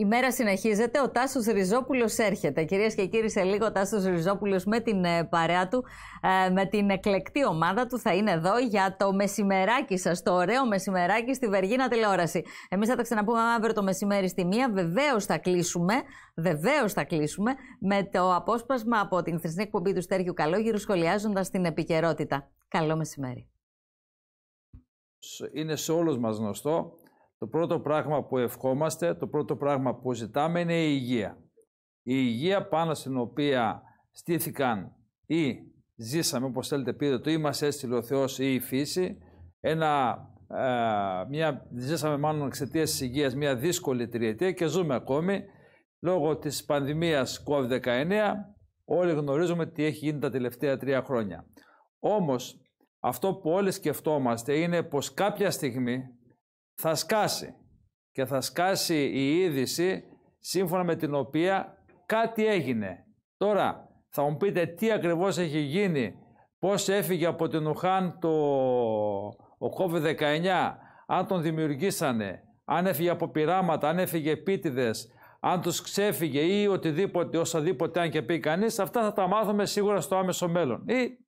Η μέρα συνεχίζεται. Ο Τάσος Ριζόπουλος έρχεται. Κυρίες και κύριοι, σε λίγο ο Τάσος Ριζόπουλος με την ε, παρέα του, ε, με την εκλεκτή ομάδα του θα είναι εδώ για το μεσημεράκι σας, το ωραίο μεσημεράκι στη Βεργίνα Τηλεόραση. Εμείς θα τα ξαναπούμε αύριο το μεσημέρι στη μία. Βεβαίως θα κλείσουμε, βεβαίως θα κλείσουμε με το απόσπασμα από την χθεσινή εκπομπή του Στέργιου Καλόγυρου σχολιάζοντας την επικαιρότητα. Καλό μεσημέρι. Είναι σε όλους μας γνωστό το πρώτο πράγμα που ευχόμαστε, το πρώτο πράγμα που ζητάμε είναι η υγεία. Η υγεία πάνω στην οποία στήθηκαν ή ζήσαμε, όπως θέλετε πείτε το, ή μας έστειλε ο Θεός ή η φύση, ένα, ε, μια, ζήσαμε μάλλον εξαιτίας της υγείας μια δύσκολη τριετία και ζούμε ακόμη λόγω της πανδημίας COVID-19, όλοι γνωρίζουμε τι έχει γίνει τα τελευταία τρία χρόνια. Όμως, αυτό που όλοι σκεφτόμαστε είναι πως κάποια στιγμή, θα σκάσει. Και θα σκάσει η είδηση σύμφωνα με την οποία κάτι έγινε. Τώρα θα μου πείτε τι ακριβώς έχει γίνει, πώς έφυγε από την Ουχάν το ο COVID-19, αν τον δημιουργήσανε, αν έφυγε από πειράματα, αν έφυγε επίτηδες, αν τους ξέφυγε ή οτιδήποτε, οσαδήποτε αν και πει κανείς, αυτά θα τα μάθουμε σίγουρα στο άμεσο μέλλον ή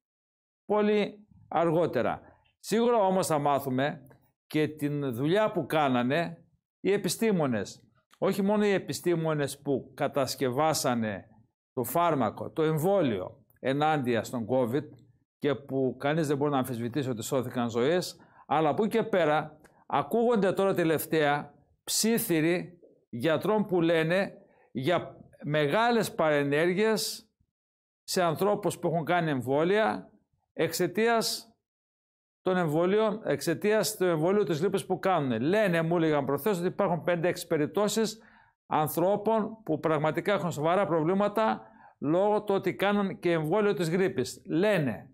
πολύ αργότερα. Σίγουρα όμως θα μάθουμε και την δουλειά που κάνανε οι επιστήμονες. Όχι μόνο οι επιστήμονες που κατασκευάσανε το φάρμακο, το εμβόλιο ενάντια στον COVID και που κανείς δεν μπορεί να αμφισβητήσει ότι σώθηκαν ζωές, αλλά από και πέρα ακούγονται τώρα τελευταία ψήθυροι γιατρών που λένε για μεγάλες παρενέργειες σε ανθρώπους που έχουν κάνει εμβόλια εξαιτίας των εμβολίων εξαιτίας του εμβολίου της λύπης που κάνουν. Λένε, μου ελεγαν προθεσει προχθές, ότι υπάρχουν 5-6 περιπτώσεις ανθρώπων που πραγματικά έχουν σοβαρά προβλήματα λόγω του ότι κάνουν και εμβόλιο της γρήπης. Λένε.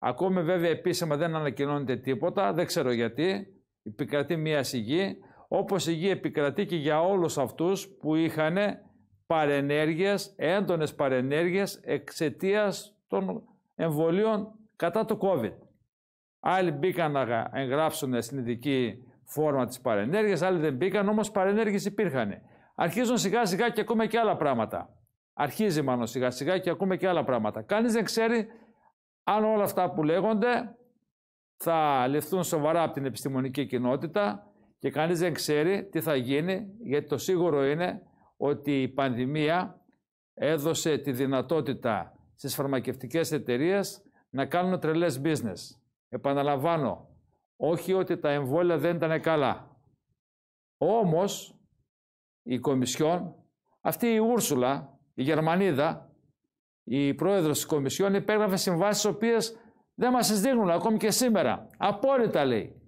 Ακόμη βέβαια επίσημα δεν ανακοινώνεται τίποτα, δεν ξέρω γιατί. Επικρατεί μία σιγή, όπως η γη επικρατεί και για όλους αυτούς που είχαν παρενέργειες, έντονες παρενέργειες εξαιτια των εμβολίων κατά το COVID. Άλλοι μπήκαν να εγγράψουν στην ειδική φόρμα της παρενέργειας, άλλοι δεν μπήκαν, όμως παρενέργειες υπήρχαν. Αρχίζουν σιγά σιγά και ακούμε και άλλα πράγματα. Αρχίζει μάλλον σιγά σιγά και ακούμε και άλλα πράγματα. Κανείς δεν ξέρει αν όλα αυτά που λέγονται θα ληφθούν σοβαρά από την επιστημονική κοινότητα και κανείς δεν ξέρει τι θα γίνει, γιατί το σίγουρο είναι ότι η πανδημία έδωσε τη δυνατότητα στις φαρμακευτικές εταιρείες να κάνουν τρελές business. Επαναλαμβάνω, όχι ότι τα εμβόλια δεν ήταν καλά. Όμως, η Κομισιόν, αυτή η Ούρσουλα, η Γερμανίδα, η πρόεδρος της Κομισιόν, υπέγραφε συμβάσεις οι οποίες δεν μας τις δείχνουν ακόμη και σήμερα. Απόλυτα λέει.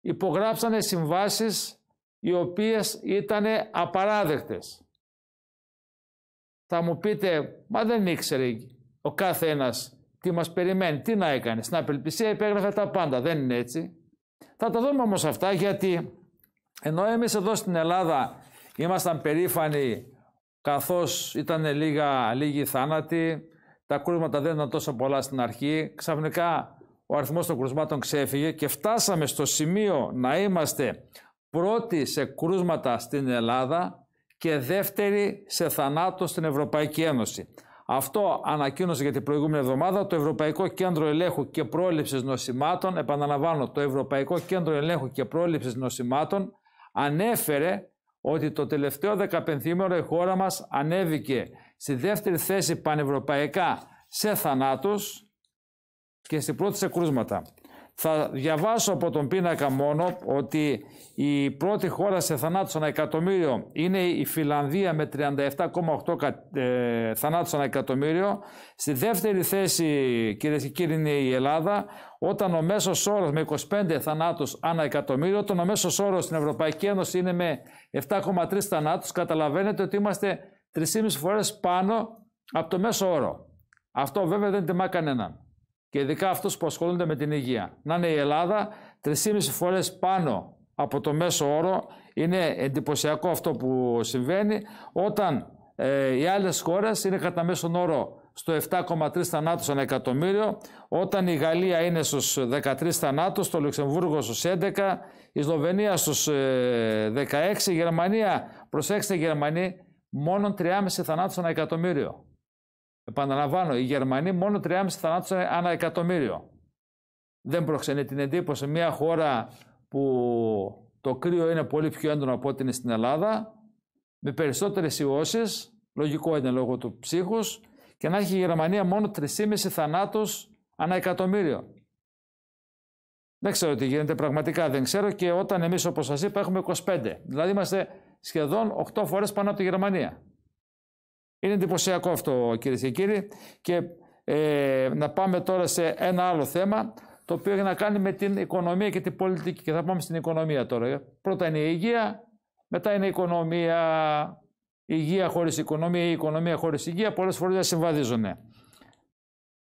Υπογράψανε συμβάσεις οι οποίες ήταν απαράδεκτες. Θα μου πείτε, μα δεν ήξερε ο κάθε τι μας περιμένει, τι να έκανε. Στην απελπισία υπέγραφε τα πάντα, δεν είναι έτσι. Θα τα δούμε όμως αυτά γιατί ενώ εμείς εδώ στην Ελλάδα ήμασταν περήφανοι καθώς ήταν λίγα, λίγοι θάνατοι, τα κρούσματα δεν ήταν τόσο πολλά στην αρχή, ξαφνικά ο αριθμός των κρούσματων ξέφυγε και φτάσαμε στο σημείο να είμαστε πρώτοι σε κρούσματα στην Ελλάδα και δεύτεροι σε θανάτο στην Ευρωπαϊκή Ένωση. Αυτό ανακοίνωσε για την προηγούμενη εβδομάδα το Ευρωπαϊκό Κέντρο Ελέγχου και πρόληψης Νοσημάτων. Επαναλαμβάνω, το Ευρωπαϊκό Κέντρο Ελέγχου και πρόληψης Νοσημάτων ανέφερε ότι το τελευταίο δεκαπενθήμερο η χώρα μας ανέβηκε στη δεύτερη θέση πανευρωπαϊκά σε θανάτους και στην πρώτη σε κρούσματα. Θα διαβάσω από τον πίνακα μόνο ότι η πρώτη χώρα σε θανάτους ανά εκατομμύριο είναι η Φιλανδία με 37,8 ε, θανάτους ανά εκατομμύριο. Στη δεύτερη θέση κυρίες και κύριοι είναι η Ελλάδα όταν ο μέσος όρος με 25 θανάτους ανά εκατομμύριο, όταν ο μέσος όρος στην Ευρωπαϊκή Ένωση είναι με 7,3 θανάτους, καταλαβαίνετε ότι είμαστε 3,5 φορές πάνω από το μέσο όρο. Αυτό βέβαια δεν τιμά κανέναν και ειδικά αυτούς που ασχολούνται με την υγεία. Να είναι η Ελλάδα 3,5 φορές πάνω από το μέσο όρο. Είναι εντυπωσιακό αυτό που συμβαίνει όταν ε, οι άλλες χώρες είναι κατά μέσον όρο στο 7,3 θανάτους ανά εκατομμύριο, όταν η Γαλλία είναι στους 13 θανάτους, το Λουξεμβούργο στους 11, η Σλοβενία στους 16, ε, η Γερμανία, προσέξτε Γερμανοί, μόνο 3,5 θανάτους ανά εκατομμύριο. Επαναλαμβάνω, οι Γερμανοί μόνο 3,5 θανάτους ανά εκατομμύριο. Δεν προξενεί την εντύπωση μια χώρα που το κρύο είναι πολύ πιο έντονο από ό,τι είναι στην Ελλάδα, με περισσότερες ιώσεις, λογικό είναι λόγω του ψύχους, και να έχει η Γερμανία μόνο 3,5 θανάτους ανά εκατομμύριο. Δεν ξέρω τι γίνεται πραγματικά, δεν ξέρω και όταν εμείς όπως σας είπα έχουμε 25. Δηλαδή είμαστε σχεδόν 8 φορές πάνω από τη Γερμανία. Είναι εντυπωσιακό αυτό κυρίες και κύριοι. Και ε, να πάμε τώρα σε ένα άλλο θέμα το οποίο έχει να κάνει με την οικονομία και την πολιτική. Και θα πάμε στην οικονομία τώρα. Πρώτα είναι η υγεία, μετά είναι η οικονομία. Η υγεία χωρίς οικονομία ή η οικονομία χωρίς υγεία πολλές φορές δεν συμβαδίζουν.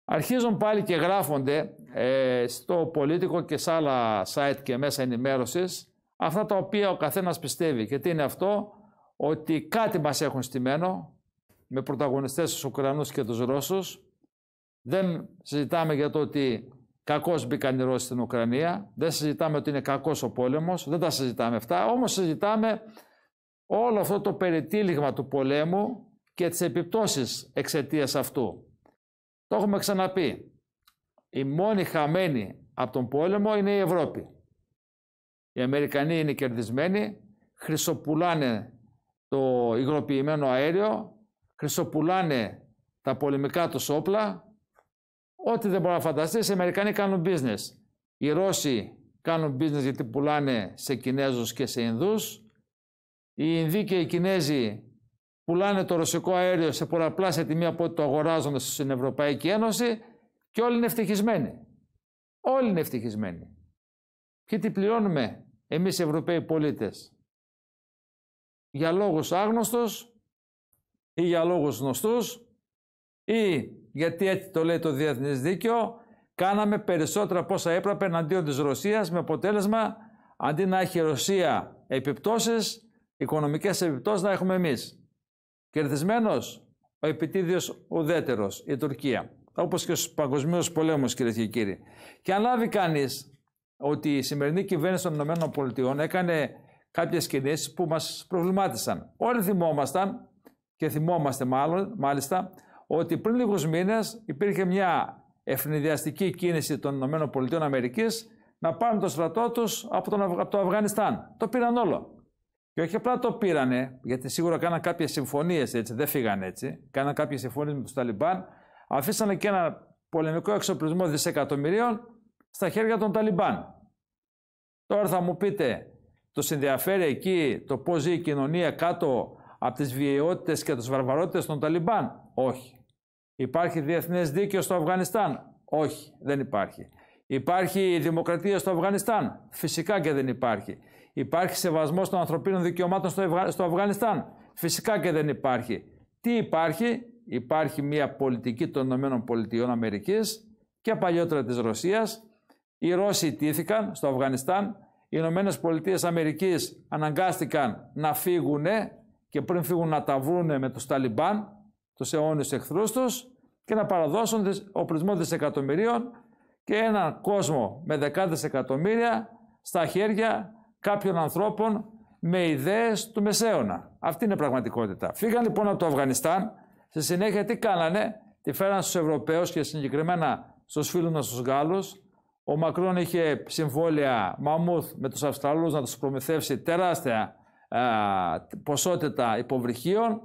Αρχίζουν πάλι και γράφονται ε, στο πολίτικο και σε άλλα site και μέσα ενημέρωσης αυτά τα οποία ο καθένας πιστεύει. Και τι είναι αυτό, ότι κάτι μας έχουν στημένο, με πρωταγωνιστές τους Ουκρανούς και τους Ρώσους. Δεν συζητάμε για το ότι κακώς μπήκαν οι Ρώσοι στην Ουκρανία. Δεν συζητάμε ότι είναι κακός ο πόλεμος. Δεν τα συζητάμε αυτά. Όμως συζητάμε όλο αυτό το περιτύλιγμα του πολέμου και τις επιπτώσεις εξαιτίας αυτού. Το έχουμε ξαναπεί. Η μόνη χαμένη από τον πόλεμο είναι η Ευρώπη. Οι Αμερικανοί είναι κερδισμένοι, χρυσοπουλάνε το υγροποιημένο αέριο, χρυσοπουλάνε τα πολεμικά τους όπλα, ό,τι δεν μπορεί να φανταστείς, οι Αμερικανοί κάνουν business. Οι Ρώσοι κάνουν business γιατί πουλάνε σε Κινέζους και σε Ινδούς. Οι Ινδοί και οι Κινέζοι πουλάνε το ρωσικό αέριο σε πολλαπλάσια τιμή από ό,τι το αγοράζουν στην Ευρωπαϊκή Ένωση και όλοι είναι ευτυχισμένοι. Όλοι είναι ευτυχισμένοι. Και τι πληρώνουμε εμείς οι Ευρωπαίοι πολίτες. Για λόγους άγνωστος ή για λόγους γνωστούς ή γιατί έτσι το λέει το διεθνές δίκαιο, κάναμε περισσότερα από όσα έπρεπε εναντίον της Ρωσίας με αποτέλεσμα αντί να έχει η Ρωσία επιπτώσεις, οικονομικές επιπτώσεις να έχουμε εμείς. Κερδισμένος ο επιτίδιος ουδέτερος, η Τουρκία. Όπως και στους παγκοσμίους πολέμους κυρίες και κύριοι. Και αν λάβει κανείς ότι η σημερινή κυβέρνηση των ΗΠΑ έκανε κάποιες κινήσεις που μας προβλημάτισαν. Όλοι θυμόμασταν και θυμόμαστε μάλλον, μάλιστα ότι πριν λίγους μήνες υπήρχε μια ευνηδιαστική κίνηση των ΗΠΑ να πάρουν το στρατό τους από, το Αφγανιστάν. Το πήραν όλο. Και όχι απλά το πήρανε, γιατί σίγουρα κάναν κάποιες συμφωνίες έτσι, δεν φύγανε έτσι. Κάναν κάποιες συμφωνίες με τους Ταλιμπάν. Αφήσανε και ένα πολεμικό εξοπλισμό δισεκατομμυρίων στα χέρια των Ταλιμπάν. Τώρα θα μου πείτε, το ενδιαφέρει εκεί το πώς ζει η κοινωνία κάτω από τις βιαιότητες και τις βαρβαρότητες των Ταλιμπάν. Όχι. Υπάρχει διεθνές δίκαιο στο Αφγανιστάν. Όχι, δεν υπάρχει. Υπάρχει η δημοκρατία στο Αφγανιστάν. Φυσικά και δεν υπάρχει. Υπάρχει σεβασμός των ανθρωπίνων δικαιωμάτων στο Αφγανιστάν. Φυσικά και δεν υπάρχει. Τι υπάρχει, υπάρχει μια πολιτική των ΗΠΑ και παλιότερα της Ρωσίας. Οι Ρώσοι τήθηκαν στο Αφγανιστάν, οι Ηνωμένες Πολιτείες Αμερικής αναγκάστηκαν να φύγουν και πριν φύγουν να τα βρούνε με τους Ταλιμπάν, τους αιώνιους εχθρούς τους και να παραδώσουν οπλισμό δισεκατομμυρίων και έναν κόσμο με δεκάδες εκατομμύρια στα χέρια κάποιων ανθρώπων με ιδέες του Μεσαίωνα. Αυτή είναι η πραγματικότητα. Φύγαν λοιπόν από το Αφγανιστάν, στη συνέχεια τι κάνανε, τη φέραν στους Ευρωπαίους και συγκεκριμένα στους φίλους μας τους Γάλλους. Ο Μακρόν είχε συμβόλαια μαμούθ με τους Αυστραλούς να τους προμηθεύσει τεράστια ποσότητα υποβρυχίων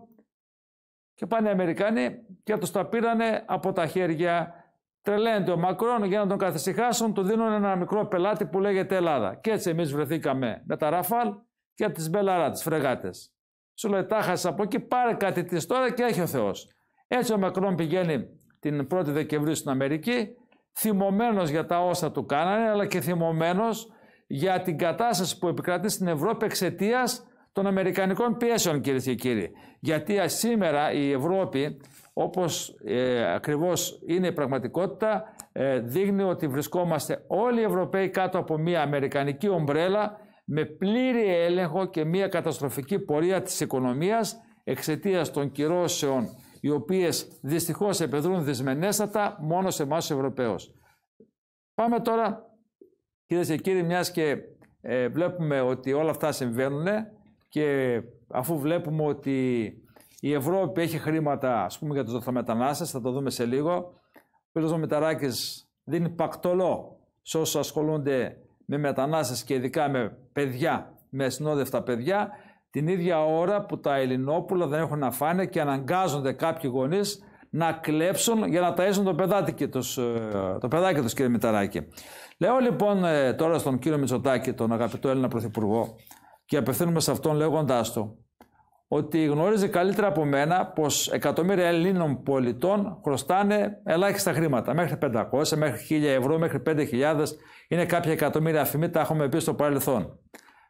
και πάνε οι Αμερικανοί και τους τα πήρανε από τα χέρια. Τρελαίνεται ο Μακρόν για να τον καθησυχάσουν, του δίνουν ένα μικρό πελάτη που λέγεται Ελλάδα. Και έτσι εμείς βρεθήκαμε με τα Ραφάλ και τις Μπελαρά, τις φρεγάτες. Σου λέει τα από εκεί, πάρε κάτι της τώρα και έχει ο Θεός. Έτσι ο Μακρόν πηγαίνει την 1η Δεκεμβρίου στην Αμερική, θυμωμένος για τα όσα του κάνανε, αλλά και θυμωμένος για την κατάσταση που επικρατεί στην Ευρώπη εξαιτίας των Αμερικανικών πιέσεων κυρίε και κύριοι. Γιατί σήμερα η Ευρώπη όπως ε, ακριβώς είναι η πραγματικότητα ε, δείχνει ότι βρισκόμαστε όλοι οι Ευρωπαίοι κάτω από μια Αμερικανική ομπρέλα με πλήρη έλεγχο και μια καταστροφική πορεία της οικονομίας εξαιτίας των κυρώσεων οι οποίες δυστυχώς επεδρούν δυσμενέστατα μόνο σε εμάς Ευρωπαίους. Πάμε τώρα, κυρίες και κύριοι, μιας και ε, βλέπουμε ότι όλα αυτά συμβαίνουν, και αφού βλέπουμε ότι η Ευρώπη έχει χρήματα, ας πούμε, για τους μετανάστες, θα το δούμε σε λίγο, ο κ. Μηταράκης δίνει πακτολό σε όσους ασχολούνται με μετανάστες και ειδικά με παιδιά, με συνόδευτα παιδιά, την ίδια ώρα που τα Ελληνόπουλα δεν έχουν να φάνε και αναγκάζονται κάποιοι γονείς να κλέψουν για να ταΐζουν το παιδάκι τους, ε, το παιδάκι τους κύριε Μηταράκη. Λέω λοιπόν ε, τώρα στον κύριο Μητσοτάκη, τον αγαπητό Έλληνα Πρωθυπουργό, και απευθύνομαι σε αυτόν λέγοντάς του ότι γνωρίζει καλύτερα από μένα πως εκατομμύρια Ελλήνων πολιτών χρωστάνε ελάχιστα χρήματα, μέχρι 500, μέχρι 1000 ευρώ, μέχρι 5.000, είναι κάποια εκατομμύρια αφημοί, τα έχουμε πει στο παρελθόν.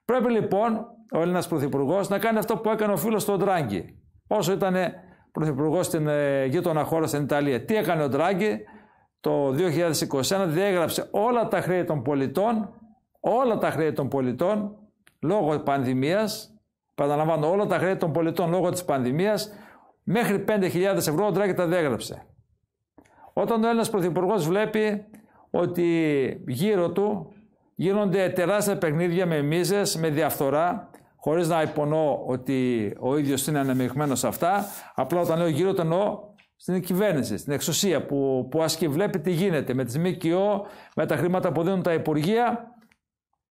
Πρέπει λοιπόν ο Έλληνας Πρωθυπουργός να κάνει αυτό που έκανε ο φίλος του Ντράγκη, όσο ήταν Πρωθυπουργός στην ε, γείτονα χώρα στην Ιταλία. Τι έκανε ο Ντράγκη, το 2021 διέγραψε όλα τα χρέη των πολιτών, όλα τα χρέη των πολιτών, λόγω πανδημίας, παραλαμβάνω όλα τα χρέη των πολιτών λόγω της πανδημίας, μέχρι 5.000 ευρώ ο Ντράγκη τα διέγραψε. Όταν ο Έλληνας Πρωθυπουργός βλέπει ότι γύρω του γίνονται τεράστια παιχνίδια με μίζες, με διαφθορά, χωρίς να υπονοώ ότι ο ίδιος είναι αναμειγμένος σε αυτά, απλά όταν λέω γύρω του εννοώ στην κυβέρνηση, στην εξουσία που, που ασκεί, βλέπει τι γίνεται με τις ΜΚΟ, με τα χρήματα που δίνουν τα Υπουργεία,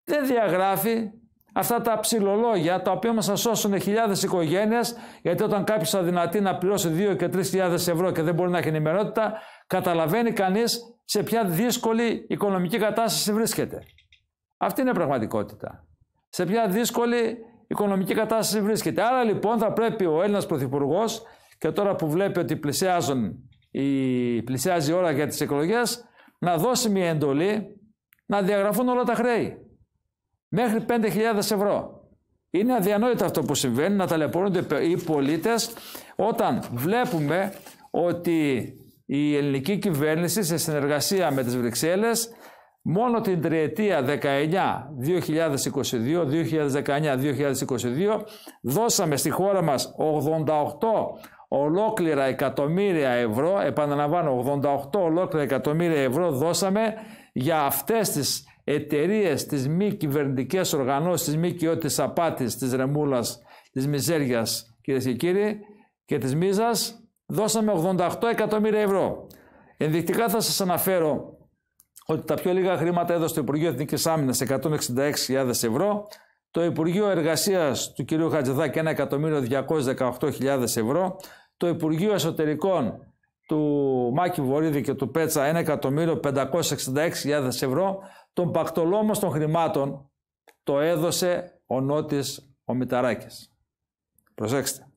δεν διαγράφει Αυτά τα ψηλολόγια τα οποία μας θα σώσουν χιλιάδες οικογένειες γιατί όταν κάποιος αδυνατεί να πληρώσει 2 και 3.000 ευρώ και δεν μπορεί να έχει ενημερότητα καταλαβαίνει κανείς σε ποια δύσκολη οικονομική κατάσταση βρίσκεται. Αυτή είναι η πραγματικότητα. Σε ποια δύσκολη οικονομική κατάσταση βρίσκεται. Άρα λοιπόν θα πρέπει ο Έλληνας Πρωθυπουργός και τώρα που βλέπει ότι πλησιάζουν, η, πλησιάζει η ώρα για τις εκλογές να δώσει μια εντολή να διαγραφούν όλα τα χρέη μέχρι 5.000 ευρώ. Είναι αδιανόητο αυτό που συμβαίνει, να ταλαιπωρούνται οι πολίτες όταν βλέπουμε ότι η ελληνική κυβέρνηση σε συνεργασία με τις Βρυξέλλες μόνο την τριετία 19-2022-2019-2022 δώσαμε στη χώρα μας 88 ολόκληρα εκατομμύρια ευρώ, επαναλαμβάνω 88 ολόκληρα εκατομμύρια ευρώ δώσαμε για αυτές τις εταιρείες, τις μη κυβερνητικές οργανώσεις, τις ΜΚΟ τη απάτης, της ρεμούλας, της μιζέριας, κυρίες και κύριοι, και της μίζας, δώσαμε 88 εκατομμύρια ευρώ. Ενδεικτικά θα σας αναφέρω ότι τα πιο λίγα χρήματα έδωσε το Υπουργείο Εθνικής Άμυνας 166.000 ευρώ, το Υπουργείο Εργασίας του κ. Χατζηδάκη 1.218.000 ευρώ, το Υπουργείο Εσωτερικών του Μάκη Βορύδη και του Πέτσα 1.566.000 ευρώ, τον πακτολόμος των χρημάτων το έδωσε ο Νότης ο Μηταράκης. Προσέξτε.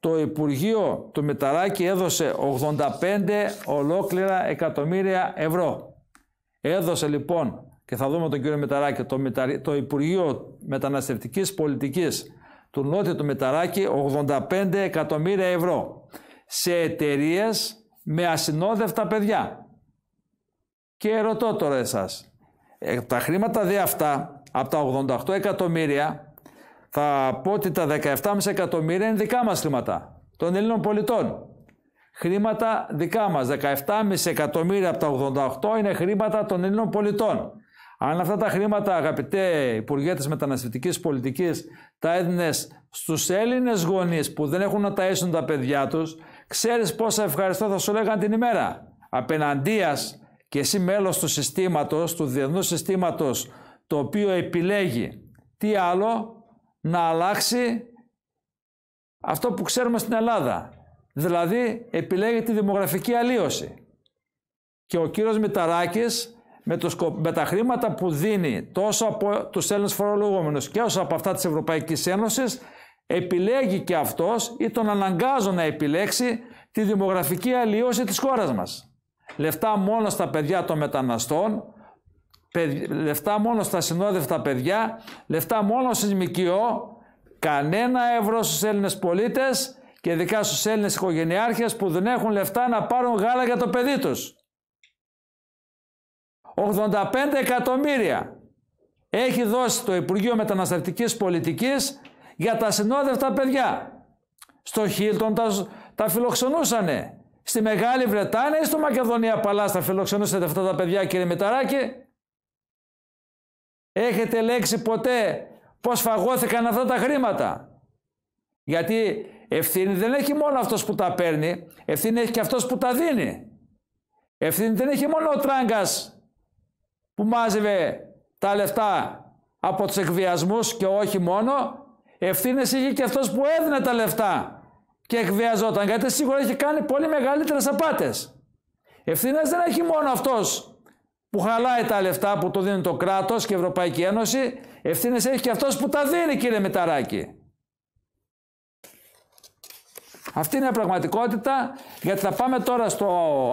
Το Υπουργείο του Μηταράκη έδωσε 85 ολόκληρα εκατομμύρια ευρώ. Έδωσε λοιπόν, και θα δούμε τον κύριο Μηταράκη, το, το Υπουργείο Μεταναστευτικής Πολιτικής του Νότιου του Μηταράκη 85 εκατομμύρια ευρώ σε εταιρείες με ασυνόδευτα παιδιά. Και ρωτώ τώρα εσάς, ε, τα χρήματα δε αυτά από τα 88 εκατομμύρια θα πω ότι τα 17,5 εκατομμύρια είναι δικά μας χρήματα των Ελλήνων πολιτών. Χρήματα δικά μας, 17,5 εκατομμύρια από τα 88 είναι χρήματα των Ελλήνων πολιτών. Αν αυτά τα χρήματα, αγαπητέ Υπουργέ της Μεταναστευτικής πολιτικής τα έδινες στους Έλληνες γονείς που δεν έχουν να ταΐσουν τα παιδιά τους, Ξέρεις πόσα ευχαριστώ θα σου λέγαν την ημέρα. Απέναντίας και εσύ μέλος του συστήματος, του διεθνούς συστήματος, το οποίο επιλέγει τι άλλο να αλλάξει αυτό που ξέρουμε στην Ελλάδα. Δηλαδή επιλέγει τη δημογραφική αλλίωση. Και ο κύριος Μηταράκης με, το, τα χρήματα που δίνει τόσο από τους Έλληνες φορολογούμενους και όσο από αυτά της Ευρωπαϊκής Ένωσης επιλέγει και αυτός ή τον αναγκάζω να επιλέξει τη δημογραφική αλλοιώση της χώρας μας. Λεφτά μόνο στα παιδιά των μεταναστών, λεφτά μόνο στα συνόδευτα παιδιά, λεφτά μόνο στις ΜΚΟ, κανένα ευρώ στους Έλληνες πολίτες και ειδικά στους Έλληνες οικογενειάρχες που δεν έχουν λεφτά να πάρουν γάλα για το παιδί τους. 85 εκατομμύρια έχει δώσει το Υπουργείο Μεταναστευτικής Πολιτικής για τα συνόδευτα παιδιά. Στο Χίλτον τα, τα φιλοξενούσανε. Στη Μεγάλη Βρετάνια ή στο Μακεδονία Παλάς τα φιλοξενούσατε αυτά τα παιδιά κύριε Μηταράκη. Έχετε λέξει ποτέ πώς φαγώθηκαν αυτά τα χρήματα. Γιατί ευθύνη δεν έχει μόνο αυτός που τα παίρνει, ευθύνη έχει και αυτός που τα δίνει. Ευθύνη δεν έχει μόνο ο τράγκας που μάζευε τα λεφτά από τους εκβιασμούς και όχι μόνο, Ευθύνες είχε και αυτός που έδινε τα λεφτά και εκβιαζόταν, γιατί σίγουρα είχε κάνει πολύ μεγαλύτερες απάτες. Ευθύνες δεν έχει μόνο αυτός που χαλάει τα λεφτά που του δίνει το κράτος και η Ευρωπαϊκή Ένωση, ευθύνες έχει και αυτός που τα δίνει, κύριε Μηταράκη. Αυτή είναι η πραγματικότητα, γιατί θα πάμε τώρα στο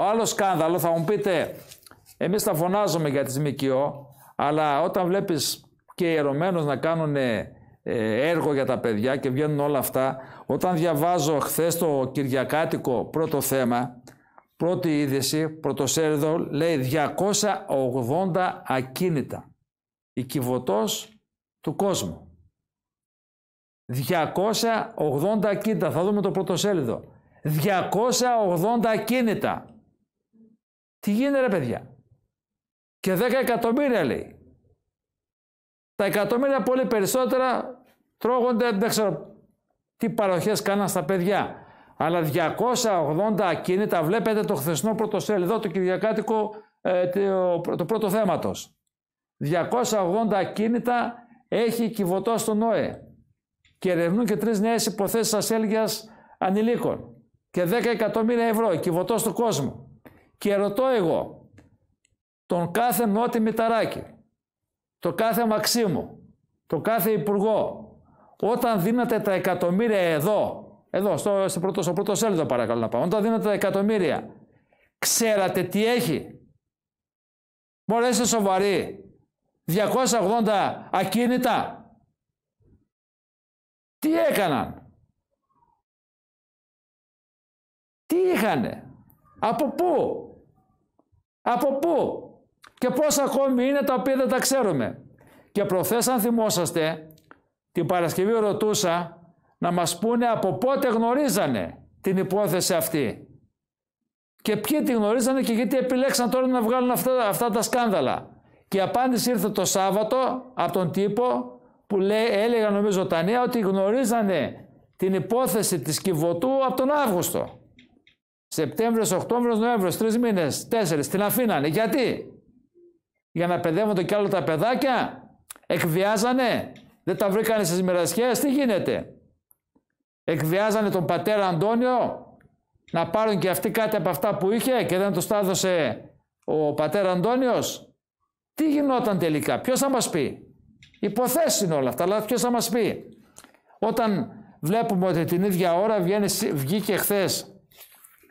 άλλο σκάνδαλο, θα μου πείτε, εμείς τα φωνάζουμε για τη ΜΚΟ, αλλά όταν βλέπεις και οι ερωμένους να κάνουν ε, έργο για τα παιδιά και βγαίνουν όλα αυτά. Όταν διαβάζω χθες το Κυριακάτικο πρώτο θέμα, πρώτη είδηση, πρωτοσέλιδο, λέει 280 ακίνητα. Η κυβωτός του κόσμου. 280 ακίνητα, θα δούμε το πρωτοσέλιδο. 280 ακίνητα. Τι γίνεται ρε παιδιά. Και 10 εκατομμύρια λέει. Τα εκατομμύρια πολύ περισσότερα τρώγονται, δεν ξέρω τι παροχές κάναν στα παιδιά. Αλλά 280 ακίνητα, βλέπετε το χθεσινό πρωτοσέλιδο, το κυριακάτικο, ε, το πρώτο θέματος. 280 ακίνητα έχει κυβωτό στο ΝΟΕ. και ερευνούν και τρεις νέες υποθέσεις ασέλγειας ανηλίκων και 10 εκατομμύρια ευρώ, κυβωτό στον κόσμο. Και ρωτώ εγώ, τον κάθε Νότι ταράκι, το κάθε Μαξίμου, το κάθε Υπουργό, όταν δίνατε τα εκατομμύρια εδώ, εδώ στο, στο, πρώτο, στο πρώτο σέλιδο παρακαλώ να πάω, όταν δίνατε τα εκατομμύρια, ξέρατε τι έχει. Μωρέ είστε σοβαροί. 280 ακίνητα. Τι έκαναν. Τι είχανε. Από πού. Από πού. Και πώς ακόμη είναι τα οποία δεν τα ξέρουμε. Και προχθές αν θυμόσαστε, την Παρασκευή ρωτούσα να μας πούνε από πότε γνωρίζανε την υπόθεση αυτή. Και ποιοι τη γνωρίζανε και γιατί επιλέξαν τώρα να βγάλουν αυτά, αυτά τα σκάνδαλα. Και η απάντηση ήρθε το Σάββατο από τον τύπο που λέει, έλεγα νομίζω τα νέα ότι γνωρίζανε την υπόθεση της Κιβωτού από τον Αύγουστο. Σεπτέμβριος, Οκτώβριος, Νοέμβριος, τρεις μήνες, τέσσερις, την αφήνανε. Γιατί, για να παιδεύονται κι άλλο τα παιδάκια, Εκβιάζανε. Δεν τα βρήκανε στις μοιρασιές. Τι γίνεται. Εκβιάζανε τον πατέρα Αντώνιο να πάρουν και αυτοί κάτι από αυτά που είχε και δεν το στάδωσε ο πατέρα Αντώνιος. Τι γινόταν τελικά. Ποιος θα μας πει. Υποθέσεις είναι όλα αυτά. Αλλά ποιος θα μας πει. Όταν βλέπουμε ότι την ίδια ώρα βγαίνει, βγήκε χθες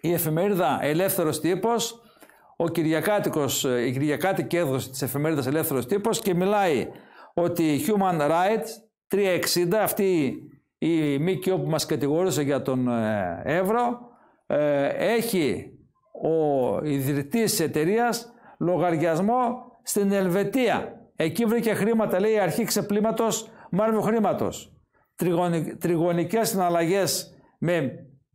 η εφημερίδα Ελεύθερος Τύπος, ο Κυριακάτικος, ε, η Κυριακάτικη έδωση της εφημερίδας Ελεύθερος Τύπος και μιλάει ότι Human Rights 360, αυτή η ΜΚΟ που μας κατηγορούσε για τον ε, Εύρο, ε, έχει ο ιδρυτής της εταιρείας λογαριασμό στην Ελβετία. Εκεί βρήκε χρήματα, λέει, η αρχή ξεπλήματος μάρμιου χρήματος. Τριγωνικές συναλλαγές με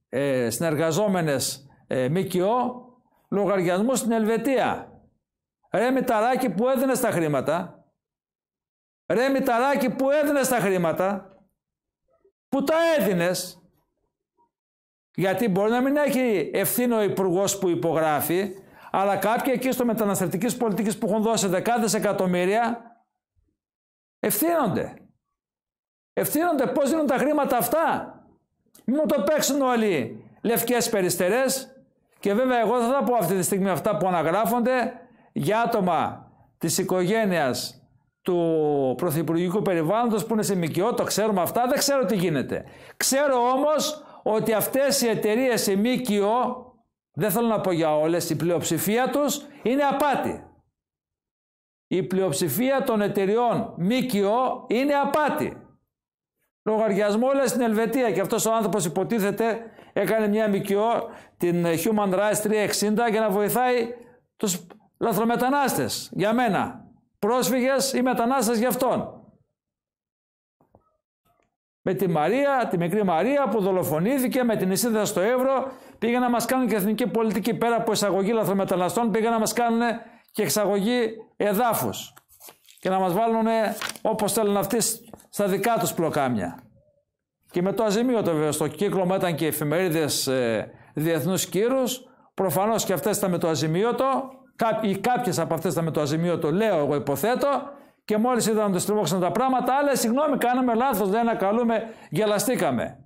ε, συνεργαζόμενες ε, ΜΚΟ λογαριασμό στην Ελβετία. Ρε ταράκι που έδινε στα χρήματα, Ρε Μηταράκη που έδινες τα χρήματα, που τα έδινες, γιατί μπορεί να μην έχει ευθύνη ο υπουργός που υπογράφει, αλλά κάποιοι εκεί στο μεταναστευτικής πολιτικής που έχουν δώσει δεκάδες εκατομμύρια, ευθύνονται. Ευθύνονται πώς δίνουν τα χρήματα αυτά. Μην μου το παίξουν όλοι λευκές περιστερές και βέβαια εγώ θα τα πω αυτή τη στιγμή αυτά που αναγράφονται για άτομα της οικογένειας του πρωθυπουργικού περιβάλλοντος που είναι σε ΜΚΟ, το ξέρουμε αυτά, δεν ξέρω τι γίνεται. Ξέρω όμως ότι αυτές οι εταιρείες σε ΜΚΟ, δεν θέλω να πω για όλες, η πλειοψηφία τους είναι απάτη. Η πλειοψηφία των εταιριών ΜΚΟ είναι απάτη. Λογαριασμό όλα στην Ελβετία και αυτός ο άνθρωπος υποτίθεται έκανε μια ΜΚΟ, την Human Rights 360 για να βοηθάει τους λαθρομετανάστες. Για μένα, πρόσφυγες ή μετανάστες γι' αυτόν. Με τη Μαρία, τη μικρή Μαρία που δολοφονήθηκε με την εισίδα στο Εύρο, πήγαν να μας κάνουν και εθνική πολιτική πέρα από εισαγωγή λαθρομεταναστών, πήγαν να μας κάνουν και εξαγωγή εδάφους και να μας βάλουν όπως θέλουν αυτοί στα δικά τους πλοκάμια. Και με το αζημίωτο βέβαια στο κύκλωμα ήταν και εφημερίδες ε, διεθνούς κύρους, προφανώς και αυτές ήταν με το αζημίωτο, ή κάποιες από αυτές ήταν με το το λέω εγώ υποθέτω, και μόλις είδαμε ότι στριμώξαν τα πράγματα, άλλε συγγνώμη, κάναμε λάθος, δεν ανακαλούμε, γελαστήκαμε.